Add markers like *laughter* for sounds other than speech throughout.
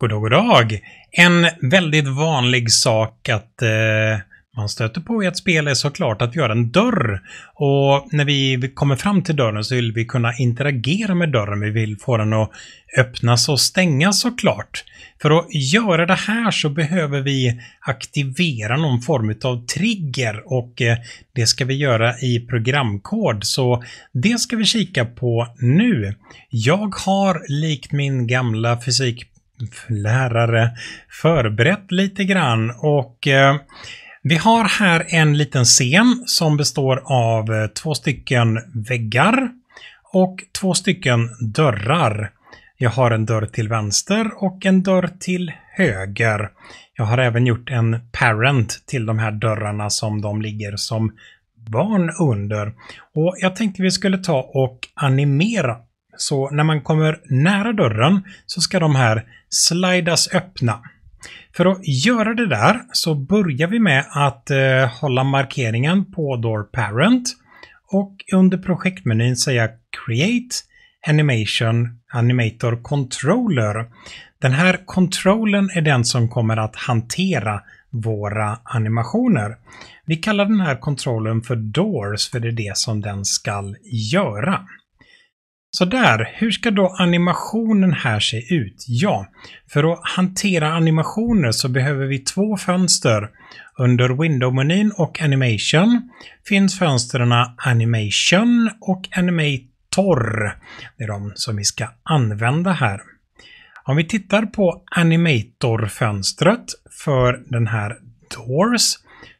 God dag, god dag! En väldigt vanlig sak att eh, man stöter på i ett spel är såklart att göra en dörr. Och när vi kommer fram till dörren så vill vi kunna interagera med dörren. Vi vill få den att öppnas och stängas såklart. För att göra det här så behöver vi aktivera någon form av trigger och eh, det ska vi göra i programkod. Så det ska vi kika på nu. Jag har likt min gamla fysik lärare förberett lite grann och eh, vi har här en liten scen som består av eh, två stycken väggar och två stycken dörrar. Jag har en dörr till vänster och en dörr till höger. Jag har även gjort en parent till de här dörrarna som de ligger som barn under. Och Jag tänkte vi skulle ta och animera. Så när man kommer nära dörren så ska de här slidas öppna. För att göra det där så börjar vi med att eh, hålla markeringen på Door Parent och under projektmenyn säga Create Animation Animator Controller. Den här kontrollen är den som kommer att hantera våra animationer. Vi kallar den här kontrollen för Doors för det är det som den ska göra. Sådär, hur ska då animationen här se ut? Ja, för att hantera animationer så behöver vi två fönster. Under Window-menyn och Animation finns fönstren Animation och Animator. Det är de som vi ska använda här. Om vi tittar på Animator-fönstret för den här Doors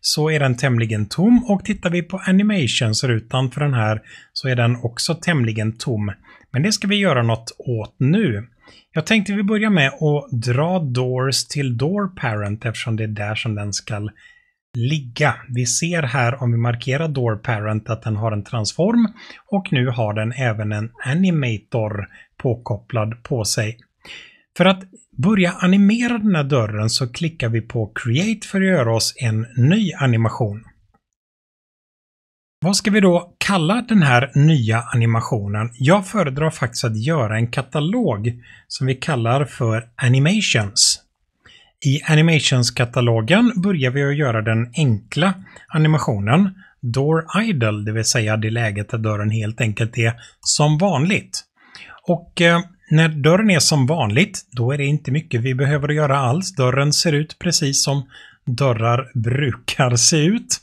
så är den tämligen tom och tittar vi på animationsrutan för den här så är den också tämligen tom. Men det ska vi göra något åt nu. Jag tänkte vi börjar med att dra Doors till Door Parent eftersom det är där som den ska ligga. Vi ser här om vi markerar Door Parent att den har en transform och nu har den även en animator påkopplad på sig. För att börja animera den här dörren så klickar vi på Create för att göra oss en ny animation. Vad ska vi då kalla den här nya animationen? Jag föredrar faktiskt att göra en katalog som vi kallar för Animations. I Animations-katalogen börjar vi att göra den enkla animationen Door Idle, det vill säga det läget där dörren helt enkelt är som vanligt. Och eh, när dörren är som vanligt, då är det inte mycket vi behöver göra alls. Dörren ser ut precis som dörrar brukar se ut.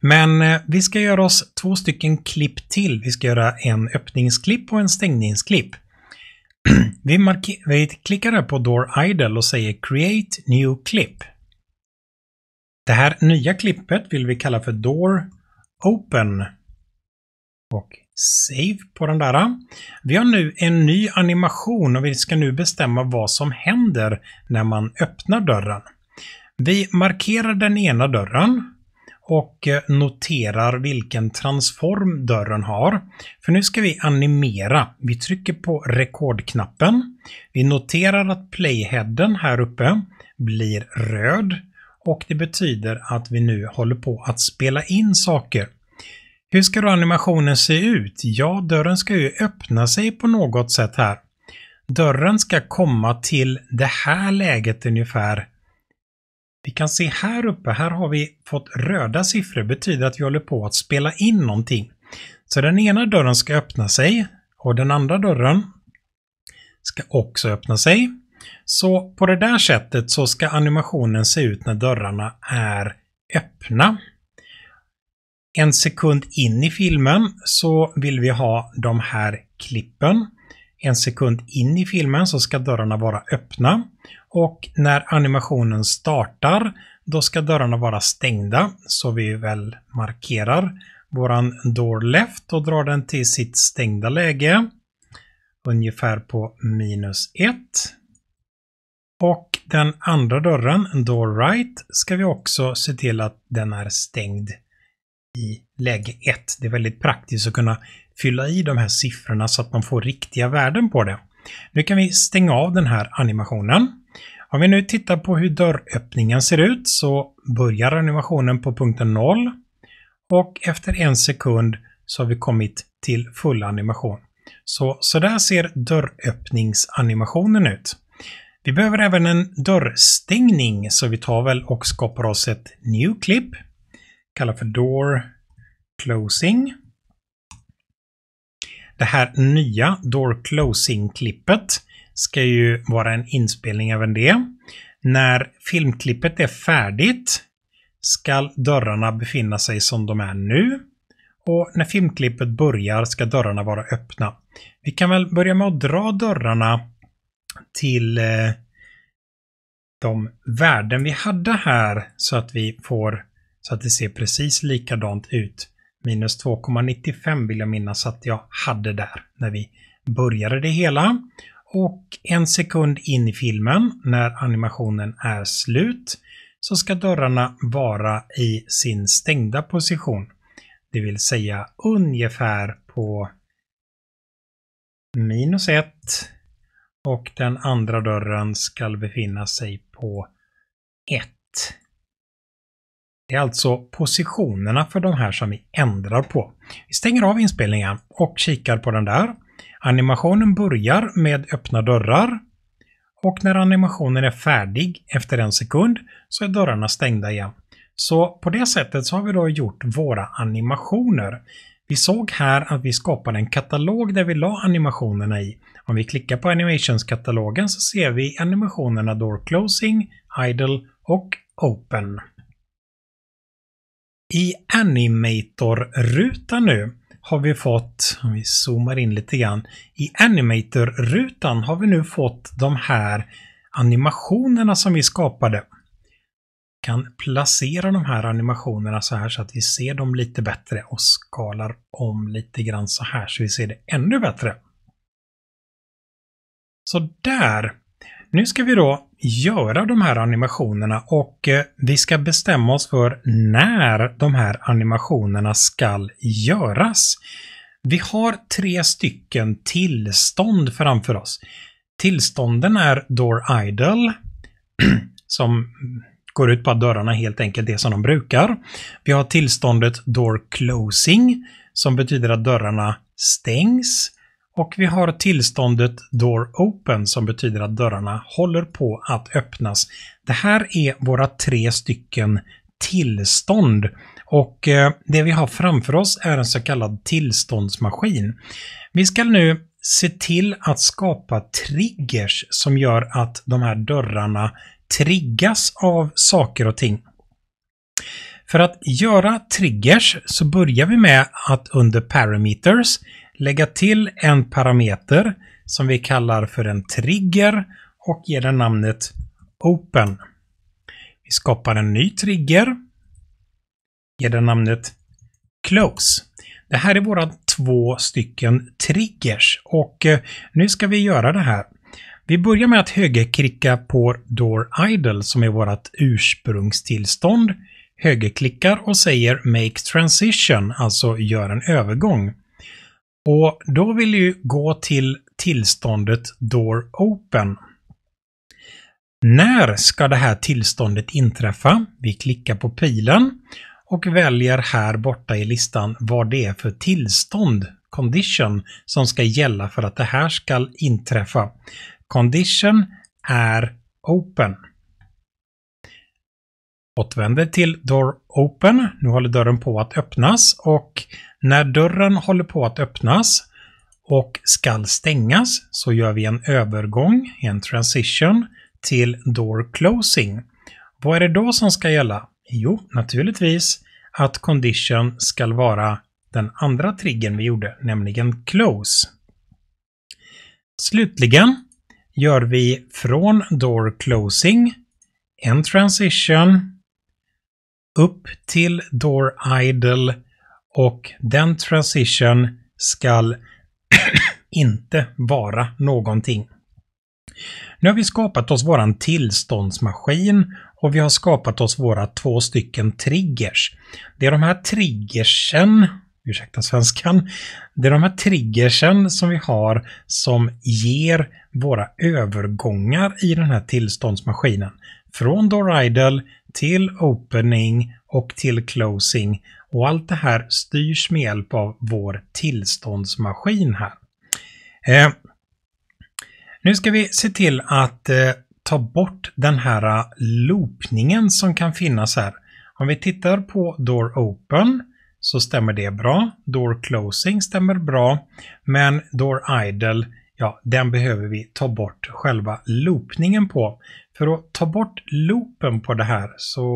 Men eh, vi ska göra oss två stycken klipp till. Vi ska göra en öppningsklipp och en stängningsklipp. *clears throat* vi, vi klickar här på Door Idle och säger Create New Clip. Det här nya klippet vill vi kalla för Door Open. Och save på den där. Vi har nu en ny animation och vi ska nu bestämma vad som händer när man öppnar dörren. Vi markerar den ena dörren och eh, noterar vilken transform dörren har. För nu ska vi animera. Vi trycker på rekordknappen. Vi noterar att playheaden här uppe blir röd och det betyder att vi nu håller på att spela in saker hur ska då animationen se ut? Ja, dörren ska ju öppna sig på något sätt här. Dörren ska komma till det här läget ungefär. Vi kan se här uppe, här har vi fått röda siffror, betyder att vi håller på att spela in någonting. Så den ena dörren ska öppna sig och den andra dörren ska också öppna sig. Så på det där sättet så ska animationen se ut när dörrarna är öppna en sekund in i filmen så vill vi ha de här klippen. En sekund in i filmen så ska dörrarna vara öppna och när animationen startar då ska dörrarna vara stängda så vi väl markerar våran door left och drar den till sitt stängda läge ungefär på minus 1. Och den andra dörren, door right, ska vi också se till att den är stängd i läge 1. Det är väldigt praktiskt att kunna fylla i de här siffrorna så att man får riktiga värden på det. Nu kan vi stänga av den här animationen. Om vi nu tittar på hur dörröppningen ser ut så börjar animationen på punkten 0 och efter en sekund så har vi kommit till full animation. Så, så där ser dörröppningsanimationen ut. Vi behöver även en dörrstängning så vi tar väl och skapar oss ett new clip kallar för door closing. Det här nya door closing-klippet ska ju vara en inspelning även det. När filmklippet är färdigt ska dörrarna befinna sig som de är nu. Och när filmklippet börjar ska dörrarna vara öppna. Vi kan väl börja med att dra dörrarna till eh, de värden vi hade här så att vi får så att det ser precis likadant ut. Minus 2,95 vill jag minnas att jag hade där när vi började det hela. Och en sekund in i filmen, när animationen är slut, så ska dörrarna vara i sin stängda position. Det vill säga ungefär på minus 1 och den andra dörren ska befinna sig på 1. Det är alltså positionerna för de här som vi ändrar på. Vi stänger av inspelningen och kikar på den där. Animationen börjar med öppna dörrar och när animationen är färdig efter en sekund så är dörrarna stängda igen. Så på det sättet så har vi då gjort våra animationer. Vi såg här att vi skapade en katalog där vi la animationerna i. Om vi klickar på animationskatalogen så ser vi animationerna Door Closing, Idle och Open. I Animator-rutan nu har vi fått, om vi zoomar in lite grann, i Animator-rutan har vi nu fått de här animationerna som vi skapade. Vi kan placera de här animationerna så här så att vi ser dem lite bättre och skalar om lite grann så här så vi ser det ännu bättre. Så där. Nu ska vi då göra de här animationerna och eh, vi ska bestämma oss för när de här animationerna ska göras. Vi har tre stycken tillstånd framför oss. Tillstånden är Door Idle, *clears throat* som går ut på att dörrarna helt enkelt är som de brukar. Vi har tillståndet Door Closing, som betyder att dörrarna stängs. Och vi har tillståndet Door Open som betyder att dörrarna håller på att öppnas. Det här är våra tre stycken tillstånd och eh, det vi har framför oss är en så kallad tillståndsmaskin. Vi ska nu se till att skapa triggers som gör att de här dörrarna triggas av saker och ting. För att göra triggers så börjar vi med att under parameters lägga till en parameter som vi kallar för en trigger och ger den namnet Open. Vi skapar en ny trigger, ger den namnet Close. Det här är våra två stycken triggers och eh, nu ska vi göra det här. Vi börjar med att högerklicka på Door Idle som är vårt ursprungstillstånd. Högerklickar och säger Make Transition, alltså gör en övergång. Och då vill du gå till tillståndet Door Open. När ska det här tillståndet inträffa? Vi klickar på pilen och väljer här borta i listan vad det är för tillstånd, condition, som ska gälla för att det här ska inträffa. Condition är open. Återvänder till door open. Nu håller dörren på att öppnas och när dörren håller på att öppnas och skall stängas så gör vi en övergång, en transition, till door closing. Vad är det då som ska gälla? Jo, naturligtvis att condition ska vara den andra triggern vi gjorde, nämligen close. Slutligen gör vi från door closing en transition upp till door idle och den transition skall *clears throat* inte vara någonting. Nu har vi skapat oss våran tillståndsmaskin och vi har skapat oss våra två stycken triggers. Det är de här triggersen, ursäkta svenskan, det är de här triggersen som vi har som ger våra övergångar i den här tillståndsmaskinen. Från Doridle till opening och till closing. Och allt det här styrs med hjälp av vår tillståndsmaskin här. Eh, nu ska vi se till att eh, ta bort den här eh, loopningen som kan finnas här. Om vi tittar på door open så stämmer det bra. Door closing stämmer bra. Men door idle, ja, den behöver vi ta bort själva loopningen på. För att ta bort loopen på det här så...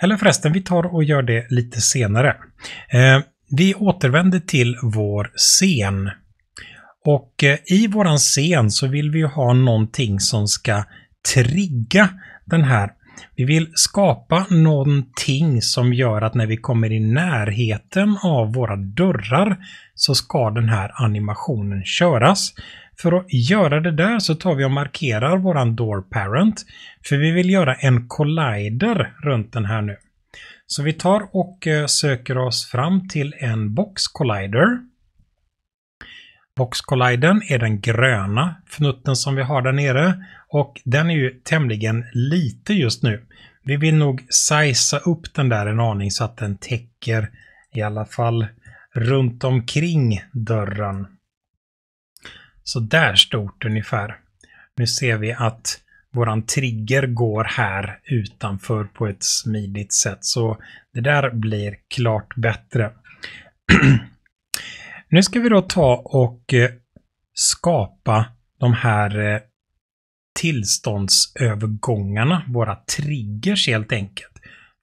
Eller förresten, vi tar och gör det lite senare. Eh, vi återvänder till vår scen. Och eh, i våran scen så vill vi ha någonting som ska trigga den här. Vi vill skapa någonting som gör att när vi kommer i närheten av våra dörrar så ska den här animationen köras. För att göra det där så tar vi och markerar våran door parent. För vi vill göra en collider runt den här nu. Så vi tar och eh, söker oss fram till en box collider. Box collidern är den gröna fnutten som vi har där nere och den är ju tämligen lite just nu. Vi vill nog sizea upp den där en aning så att den täcker i alla fall runt omkring dörren. Sådär stort ungefär. Nu ser vi att våran trigger går här utanför på ett smidigt sätt. Så det där blir klart bättre. *clears throat* nu ska vi då ta och eh, skapa de här eh, tillståndsövergångarna, våra triggers helt enkelt.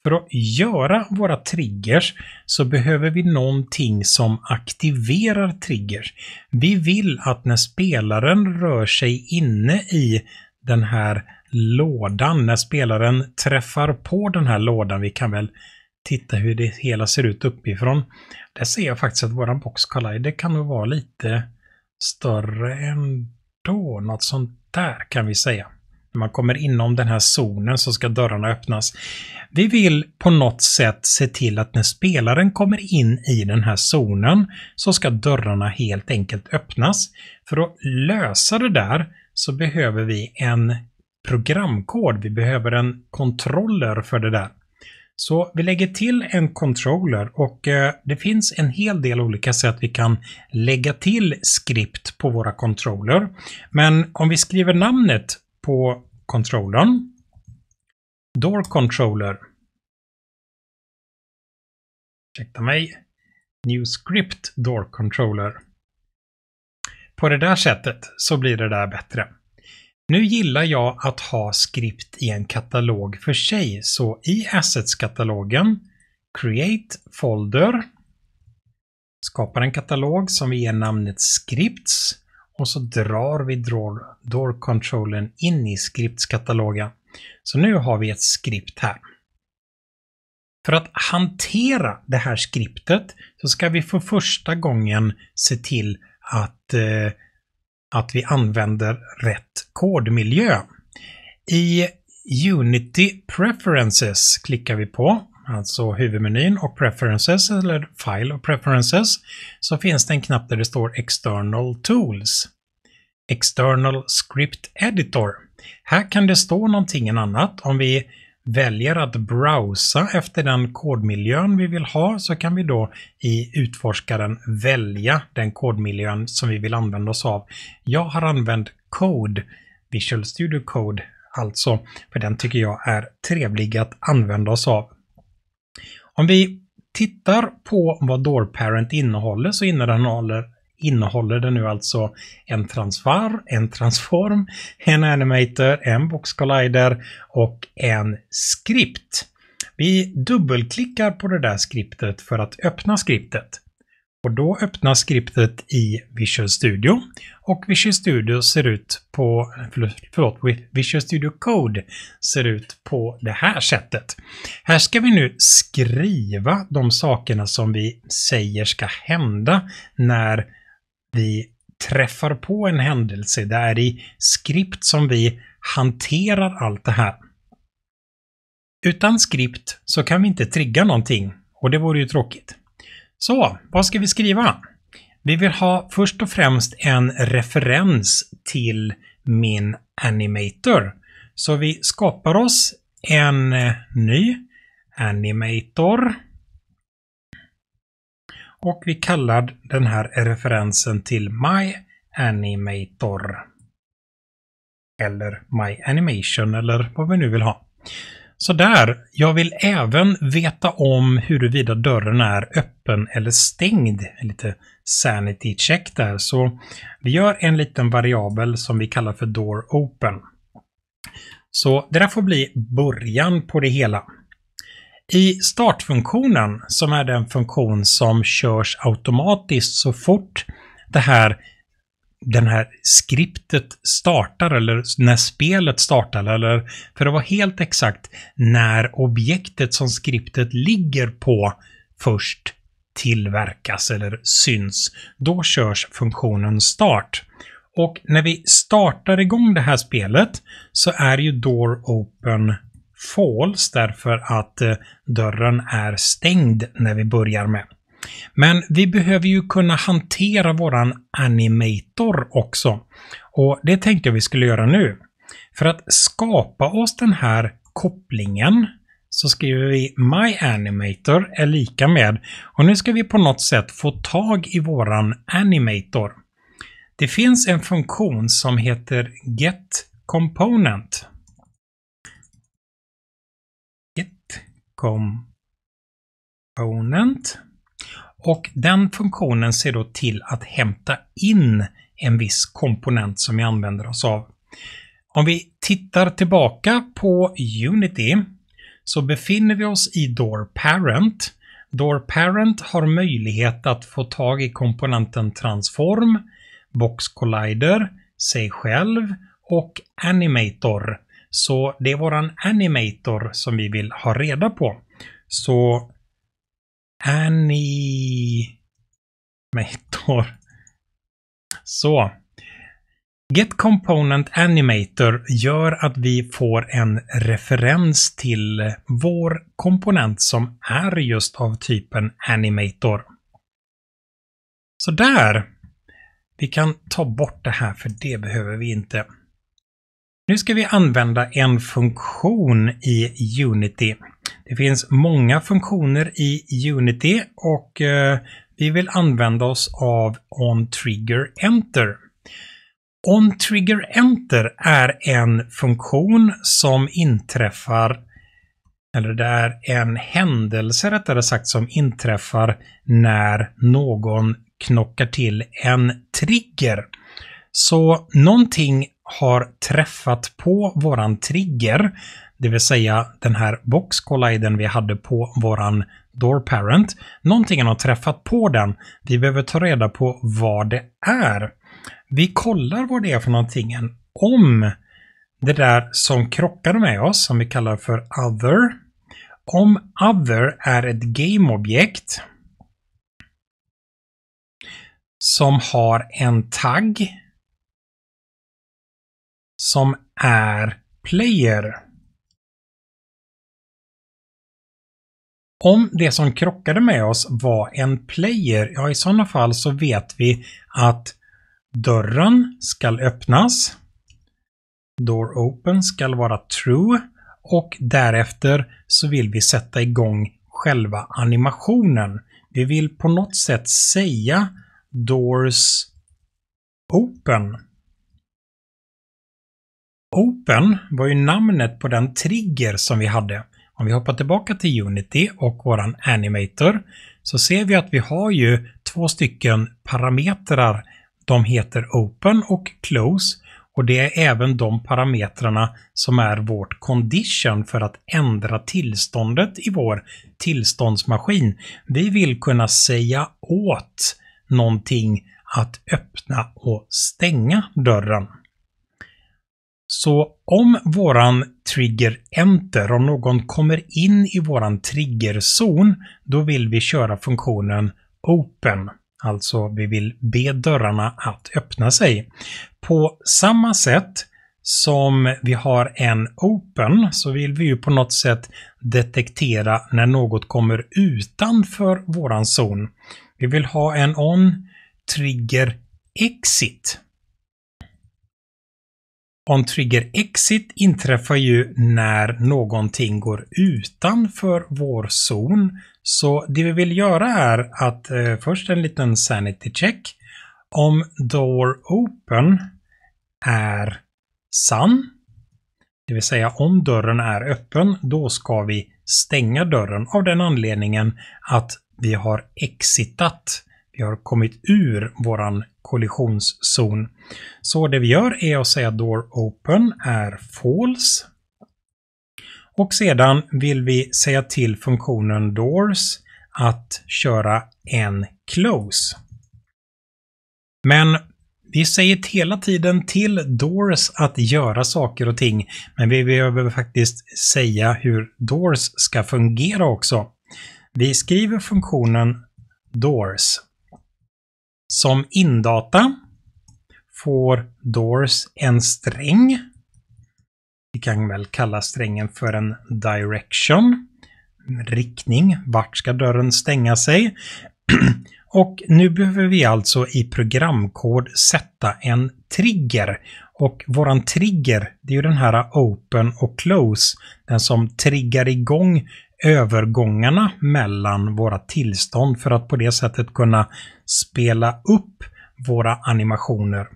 För att göra våra triggers så behöver vi någonting som aktiverar triggers. Vi vill att när spelaren rör sig inne i den här lådan, när spelaren träffar på den här lådan, vi kan väl titta hur det hela ser ut uppifrån. Där ser jag faktiskt att våran box collider kan nog vara lite större än då. något sånt där kan vi säga. När man kommer inom den här zonen så ska dörrarna öppnas. Vi vill på något sätt se till att när spelaren kommer in i den här zonen så ska dörrarna helt enkelt öppnas. För att lösa det där så behöver vi en programkod. Vi behöver en controller för det där. Så vi lägger till en controller och eh, det finns en hel del olika sätt vi kan lägga till skript på våra controller. Men om vi skriver namnet på controllern. Door controller. Ursäkta mig. New script door controller. På det där sättet så blir det där bättre. Nu gillar jag att ha skript i en katalog för sig, så i Assets-katalogen Create Folder skapar en katalog som vi ger namnet Scripts och så drar vi door, door controlen in i skriptkatalogen. Så nu har vi ett skript här. För att hantera det här skriptet så ska vi för första gången se till att, eh, att vi använder rätt kodmiljö. I Unity Preferences klickar vi på alltså huvudmenyn och preferences, eller file och preferences, så finns det en knapp där det står external tools. External script editor. Här kan det stå någonting annat. Om vi väljer att browsa efter den kodmiljön vi vill ha så kan vi då i utforskaren välja den kodmiljön som vi vill använda oss av. Jag har använt Code, Visual Studio Code alltså, för den tycker jag är trevlig att använda oss av. Om vi tittar på vad DoorParent innehåller så innehåller, innehåller det nu alltså en transfer, en transform, en animator, en box collider och en skript. Vi dubbelklickar på det där skriptet för att öppna skriptet. Och då öppnas skriptet i Visual Studio och Visual Studio ser ut på, förlåt, Visual Studio Code ser ut på det här sättet. Här ska vi nu skriva de sakerna som vi säger ska hända när vi träffar på en händelse. Det är i skript som vi hanterar allt det här. Utan skript så kan vi inte trigga någonting och det vore ju tråkigt. Så, vad ska vi skriva? Vi vill ha först och främst en referens till min animator. Så vi skapar oss en eh, ny animator. Och vi kallar den här referensen till My Animator. Eller My Animation eller vad vi nu vill ha. Sådär, jag vill även veta om huruvida dörren är öppen eller stängd. Lite sanity check där, så vi gör en liten variabel som vi kallar för door open. Så det där får bli början på det hela. I startfunktionen, som är den funktion som körs automatiskt så fort det här den här skriptet startar eller när spelet startar eller för att vara helt exakt när objektet som skriptet ligger på först tillverkas eller syns. Då körs funktionen start. Och när vi startar igång det här spelet så är ju door open false därför att eh, dörren är stängd när vi börjar med. Men vi behöver ju kunna hantera våran animator också. Och det tänkte jag vi skulle göra nu. För att skapa oss den här kopplingen så skriver vi myAnimator är lika med och nu ska vi på något sätt få tag i våran animator. Det finns en funktion som heter Get Component. Get Component. Och den funktionen ser då till att hämta in en viss komponent som vi använder oss av. Om vi tittar tillbaka på Unity så befinner vi oss i Door Parent. Door Parent har möjlighet att få tag i komponenten Transform, Box Collider, sig själv och Animator. Så det är våran Animator som vi vill ha reda på. Så Annie. Mator. Så. Get Component Animator gör att vi får en referens till vår komponent som är just av typen Animator. Så där! Vi kan ta bort det här för det behöver vi inte. Nu ska vi använda en funktion i Unity. Det finns många funktioner i Unity och eh, vi vill använda oss av OnTriggerEnter. OnTriggerEnter är en funktion som inträffar, eller det är en händelse rättare sagt som inträffar när någon knockar till en trigger. Så någonting har träffat på våran trigger det vill säga den här box colliden vi hade på våran door parent. Någonting har träffat på den. Vi behöver ta reda på vad det är. Vi kollar vad det är för någonting. Om det där som krockade med oss, som vi kallar för other, om other är ett game-objekt som har en tagg som är player. Om det som krockade med oss var en player, ja i sådana fall så vet vi att dörren skall öppnas, door open skall vara true och därefter så vill vi sätta igång själva animationen. Vi vill på något sätt säga doors open. Open var ju namnet på den trigger som vi hade. Om vi hoppar tillbaka till Unity och våran animator så ser vi att vi har ju två stycken parametrar. De heter open och close och det är även de parametrarna som är vårt condition för att ändra tillståndet i vår tillståndsmaskin. Vi vill kunna säga åt någonting att öppna och stänga dörren. Så om våran trigger enter, om någon kommer in i våran triggerzon, då vill vi köra funktionen open. Alltså, vi vill be dörrarna att öppna sig. På samma sätt som vi har en open så vill vi ju på något sätt detektera när något kommer utanför våran zon. Vi vill ha en on trigger exit. On-trigger exit inträffar ju när någonting går utanför vår zon. Så det vi vill göra är att eh, först en liten sanity check. Om door open är sann, det vill säga om dörren är öppen, då ska vi stänga dörren av den anledningen att vi har exitat. Vi har kommit ur våran kollisionszon. Så det vi gör är att säga door open är false. Och sedan vill vi säga till funktionen doors att köra en close. Men vi säger hela tiden till doors att göra saker och ting, men vi behöver faktiskt säga hur doors ska fungera också. Vi skriver funktionen doors som indata får Doors en sträng. Vi kan väl kalla strängen för en direction. En riktning, vart ska dörren stänga sig? *clears throat* och nu behöver vi alltså i programkod sätta en trigger. Och våran trigger, det är ju den här open och close, den som triggar igång övergångarna mellan våra tillstånd för att på det sättet kunna spela upp våra animationer.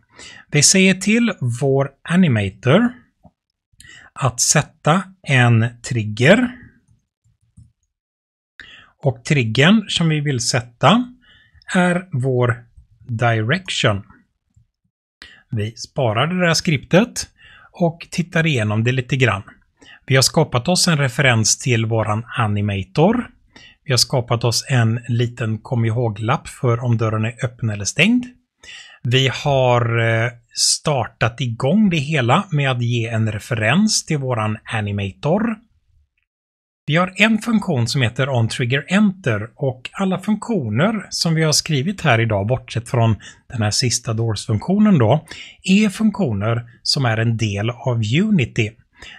Vi säger till vår animator att sätta en trigger. Och triggern som vi vill sätta är vår direction. Vi sparar det där skriptet och tittar igenom det lite grann. Vi har skapat oss en referens till våran animator. Vi har skapat oss en liten kom ihåg-lapp för om dörren är öppen eller stängd. Vi har eh, startat igång det hela med att ge en referens till våran animator. Vi har en funktion som heter onTriggerEnter och alla funktioner som vi har skrivit här idag, bortsett från den här sista doors-funktionen då, är funktioner som är en del av Unity.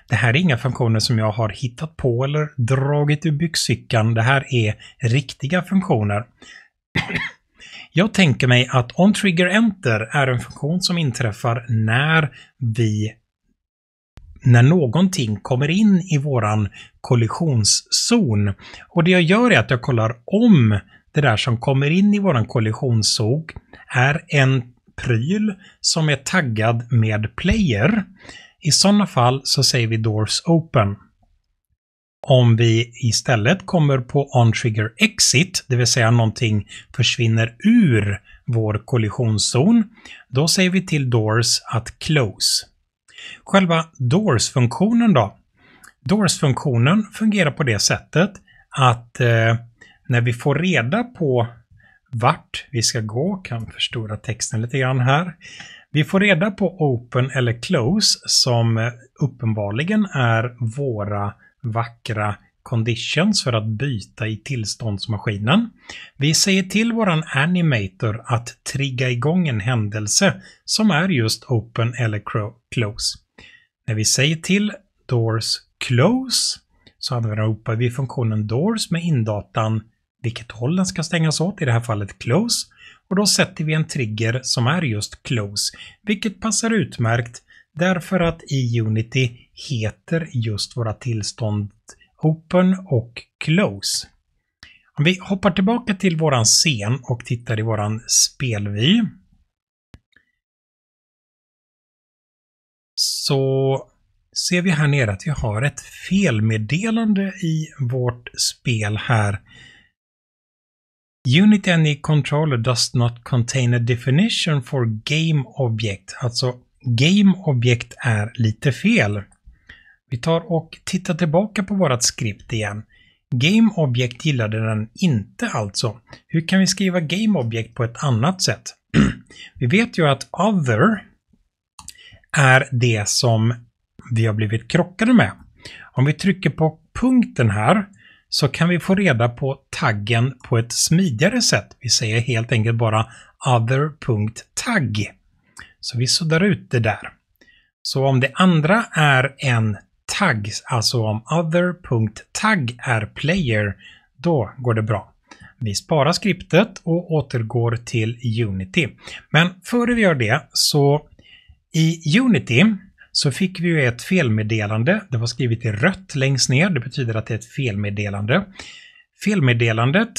Det här är inga funktioner som jag har hittat på eller dragit ur byxfickan. Det här är riktiga funktioner. *clears throat* jag tänker mig att on trigger enter är en funktion som inträffar när vi när någonting kommer in i våran kollisionszon. Och det jag gör är att jag kollar om det där som kommer in i våran kollisionszon är en pryl som är taggad med player. I sådana fall så säger vi Doors Open. Om vi istället kommer på OnTrigger Exit, det vill säga någonting försvinner ur vår kollisionszon, då säger vi till Doors att Close. Själva Doors-funktionen då? Doors-funktionen fungerar på det sättet att eh, när vi får reda på vart vi ska gå, kan förstora texten lite grann här, vi får reda på open eller close som eh, uppenbarligen är våra vackra conditions för att byta i tillståndsmaskinen. Vi säger till våran animator att trigga igång en händelse som är just open eller close. När vi säger till doors close så använder vi funktionen doors med indatan vilket håll den ska stängas åt, i det här fallet close och då sätter vi en trigger som är just close, vilket passar utmärkt därför att i Unity heter just våra tillstånd Open och Close. Om vi hoppar tillbaka till våran scen och tittar i våran spelvy. Så ser vi här nere att vi har ett felmeddelande i vårt spel här Unity Any Controller does not contain a definition for Game Object. Alltså, Game Object är lite fel. Vi tar och tittar tillbaka på vårt skript igen. Game Object gillade den inte alltså. Hur kan vi skriva Game Object på ett annat sätt? *clears throat* vi vet ju att Other är det som vi har blivit krockade med. Om vi trycker på punkten här så kan vi få reda på taggen på ett smidigare sätt. Vi säger helt enkelt bara other.tagg. Så vi suddar ut det där. Så om det andra är en tagg, alltså om other.tagg är player, då går det bra. Vi sparar skriptet och återgår till Unity. Men före vi gör det så i Unity så fick vi ju ett felmeddelande. Det var skrivet i rött längst ner. Det betyder att det är ett felmeddelande. Felmeddelandet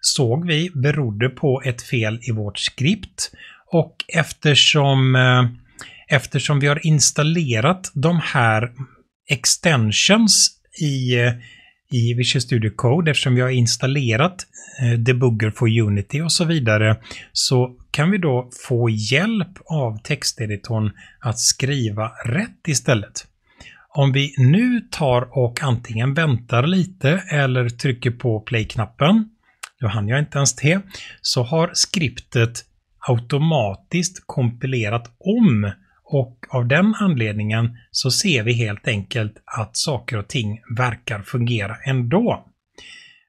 såg vi berodde på ett fel i vårt skript och eftersom, eh, eftersom vi har installerat de här extensions i, eh, i Visual Studio Code, eftersom vi har installerat eh, Debugger for Unity och så vidare, så kan vi då få hjälp av texteditorn att skriva rätt istället. Om vi nu tar och antingen väntar lite eller trycker på play-knappen, nu hann jag inte ens det, så har skriptet automatiskt kompilerat om och av den anledningen så ser vi helt enkelt att saker och ting verkar fungera ändå.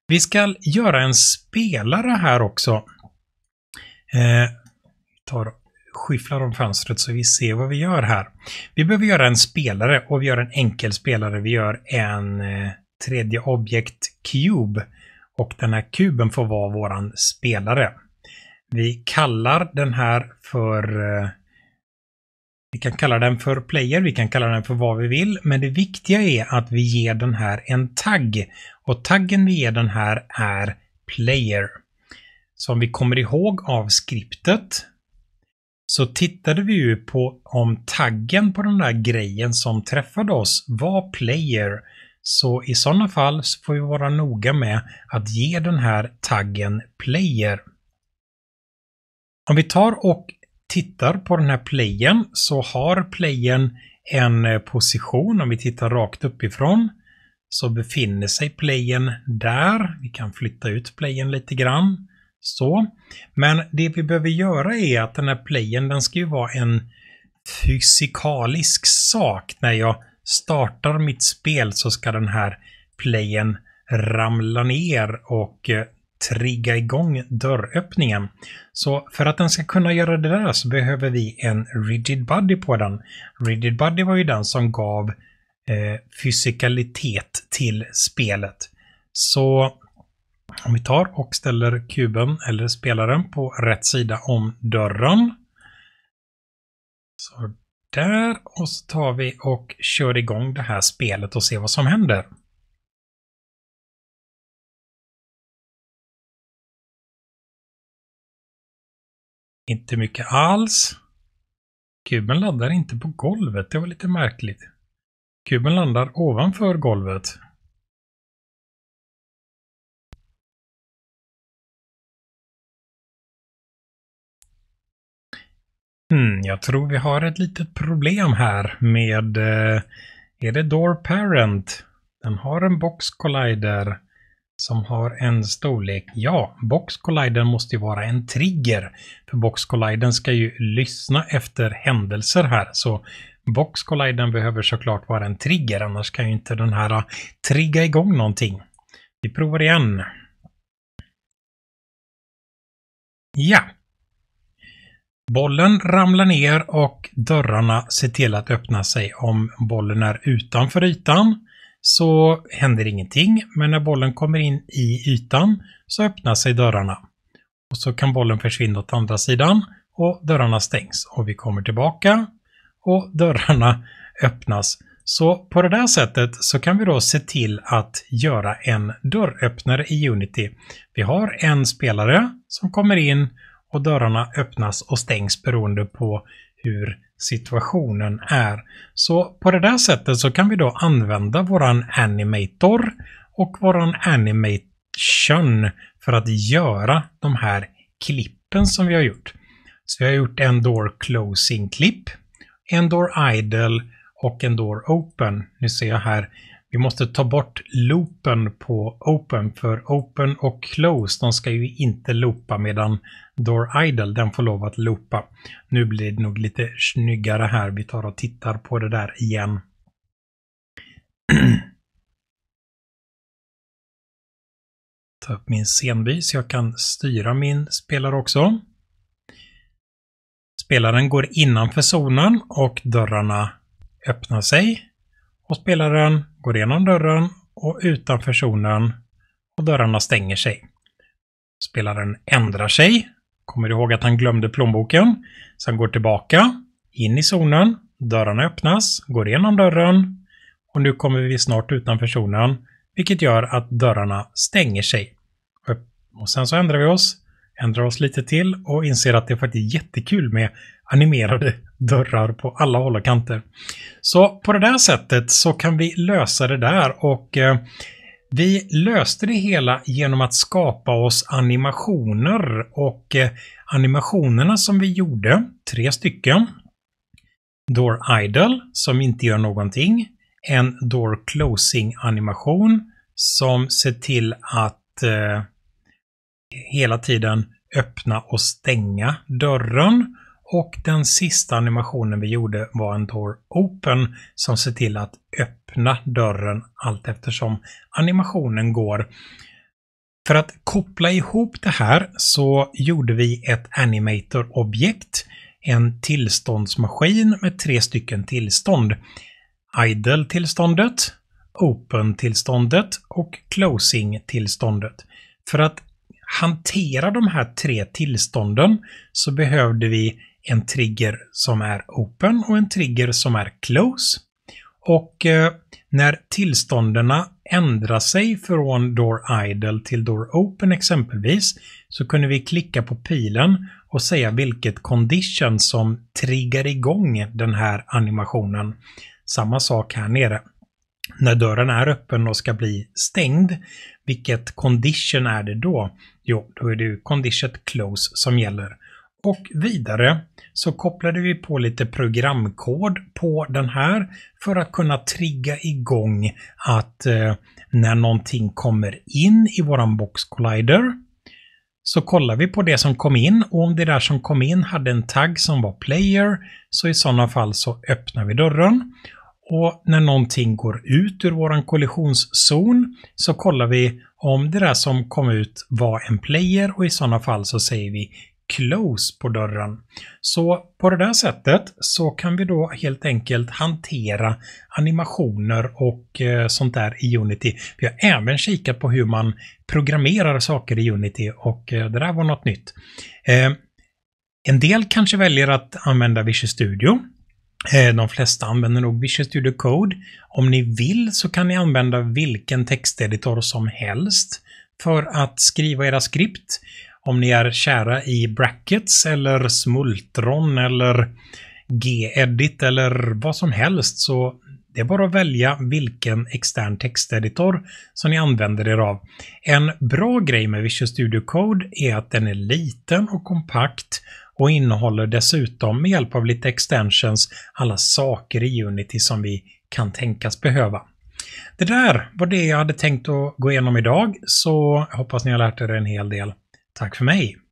Vi ska göra en spelare här också Eh, tar skyfflar om fönstret så vi ser vad vi gör här. Vi behöver göra en spelare och vi gör en enkel spelare. Vi gör en eh, tredje objekt Cube och den här kuben får vara våran spelare. Vi kallar den här för eh, vi kan kalla den för player, vi kan kalla den för vad vi vill, men det viktiga är att vi ger den här en tagg. Och taggen vi ger den här är player som vi kommer ihåg av skriptet så tittade vi ju på om taggen på den där grejen som träffade oss var player. Så i sådana fall så får vi vara noga med att ge den här taggen player. Om vi tar och tittar på den här playen så har playen en eh, position, om vi tittar rakt uppifrån, så befinner sig playen där. Vi kan flytta ut playen lite grann. Så. Men det vi behöver göra är att den här playen, den ska ju vara en fysikalisk sak. När jag startar mitt spel så ska den här playen ramla ner och eh, trigga igång dörröppningen. Så för att den ska kunna göra det där så behöver vi en rigid body på den. Rigid body var ju den som gav eh, fysikalitet till spelet. Så om vi tar och ställer kuben eller spelaren på rätt sida om dörren. Så där och så tar vi och kör igång det här spelet och ser vad som händer. Inte mycket alls. Kuben laddar inte på golvet, det var lite märkligt. Kuben landar ovanför golvet. Hmm, jag tror vi har ett litet problem här med... Eh, är det Door Parent? Den har en Box Collider som har en storlek. Ja, Box Collider måste ju vara en trigger. För Box Collider ska ju lyssna efter händelser här. Så Box Collider behöver såklart vara en trigger, annars kan ju inte den här eh, trigga igång någonting. Vi provar igen. Ja, Bollen ramlar ner och dörrarna ser till att öppna sig. Om bollen är utanför ytan så händer ingenting, men när bollen kommer in i ytan så öppnar sig dörrarna. Och så kan bollen försvinna åt andra sidan och dörrarna stängs och vi kommer tillbaka och *laughs* dörrarna öppnas. Så på det där sättet så kan vi då se till att göra en dörröppnare i Unity. Vi har en spelare som kommer in och dörrarna öppnas och stängs beroende på hur situationen är. Så på det där sättet så kan vi då använda våran animator och våran animation för att göra de här klippen som vi har gjort. Så vi har gjort en door closing-klipp, en door idle och en door open. Nu ser jag här vi måste ta bort loopen på open, för open och close, de ska ju inte loopa medan door idle, den får lov att loopa. Nu blir det nog lite snyggare här. Vi tar och tittar på det där igen. *clears throat* Ta upp min scenby så jag kan styra min spelare också. Spelaren går innanför zonen och dörrarna öppnar sig. Och spelaren går igenom dörren och utanför zonen och dörrarna stänger sig. Spelaren ändrar sig, kommer ihåg att han glömde plånboken, Sen går tillbaka, in i zonen, dörrarna öppnas, går igenom dörren och nu kommer vi snart utanför zonen, vilket gör att dörrarna stänger sig. Och sen så ändrar vi oss, ändrar oss lite till och inser att det är faktiskt jättekul med animerade dörrar på alla håll och kanter. Så på det där sättet så kan vi lösa det där och eh, vi löste det hela genom att skapa oss animationer och eh, animationerna som vi gjorde, tre stycken. Door Idle som inte gör någonting. En Door Closing animation som ser till att eh, hela tiden öppna och stänga dörren och den sista animationen vi gjorde var en Door Open som ser till att öppna dörren allt eftersom animationen går. För att koppla ihop det här så gjorde vi ett Animator-objekt, en tillståndsmaskin med tre stycken tillstånd. Idle-tillståndet, Open-tillståndet och Closing-tillståndet. För att hantera de här tre tillstånden så behövde vi en trigger som är open och en trigger som är close. Och eh, när tillstånden ändrar sig från Door Idle till Door Open exempelvis så kunde vi klicka på pilen och säga vilket condition som triggar igång den här animationen. Samma sak här nere. När dörren är öppen och ska bli stängd, vilket condition är det då? Jo, då är det ju condition close som gäller. Och vidare så kopplade vi på lite programkod på den här för att kunna trigga igång att eh, när någonting kommer in i våran Box Collider så kollar vi på det som kom in och om det där som kom in hade en tagg som var player så i sådana fall så öppnar vi dörren. Och när någonting går ut ur våran kollisionszon så kollar vi om det där som kom ut var en player och i sådana fall så säger vi close på dörren. Så på det där sättet så kan vi då helt enkelt hantera animationer och eh, sånt där i Unity. Vi har även kikat på hur man programmerar saker i Unity och eh, det där var något nytt. Eh, en del kanske väljer att använda Visual Studio. De flesta använder nog Visual Studio Code. Om ni vill så kan ni använda vilken texteditor som helst för att skriva era skript om ni är kära i brackets eller smultron eller G-edit eller vad som helst så det är bara att välja vilken extern texteditor som ni använder er av. En bra grej med Visual Studio Code är att den är liten och kompakt och innehåller dessutom med hjälp av lite extensions alla saker i Unity som vi kan tänkas behöva. Det där var det jag hade tänkt att gå igenom idag, så jag hoppas ni har lärt er en hel del. Tack för mig!